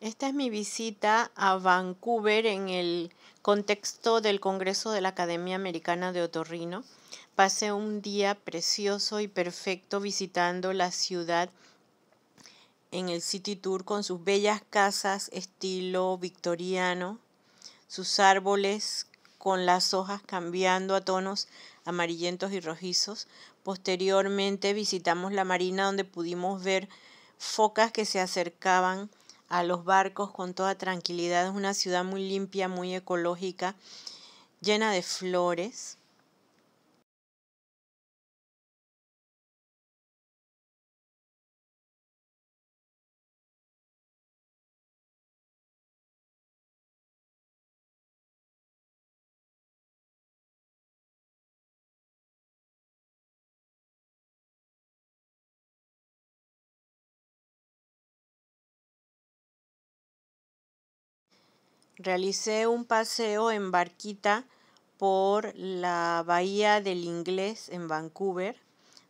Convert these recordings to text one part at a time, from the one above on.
Esta es mi visita a Vancouver en el contexto del Congreso de la Academia Americana de Otorrino. Pasé un día precioso y perfecto visitando la ciudad en el City Tour con sus bellas casas estilo victoriano, sus árboles con las hojas cambiando a tonos amarillentos y rojizos. Posteriormente visitamos la marina donde pudimos ver focas que se acercaban a los barcos con toda tranquilidad. Es una ciudad muy limpia, muy ecológica, llena de flores. realicé un paseo en barquita por la bahía del Inglés en Vancouver.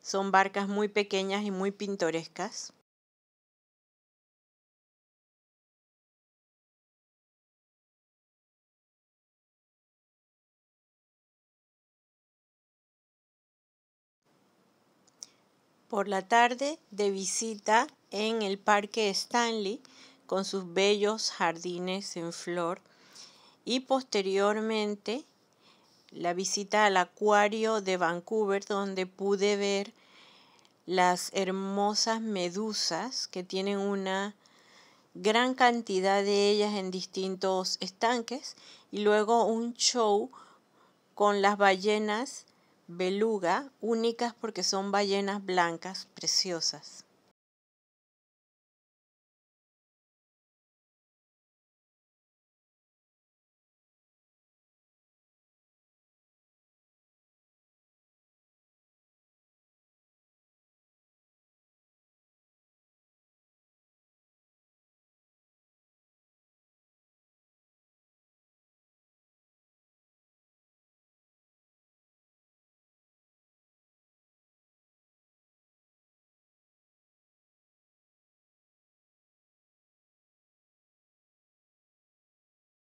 Son barcas muy pequeñas y muy pintorescas. Por la tarde de visita en el Parque Stanley con sus bellos jardines en flor y posteriormente la visita al acuario de Vancouver donde pude ver las hermosas medusas que tienen una gran cantidad de ellas en distintos estanques y luego un show con las ballenas beluga únicas porque son ballenas blancas preciosas.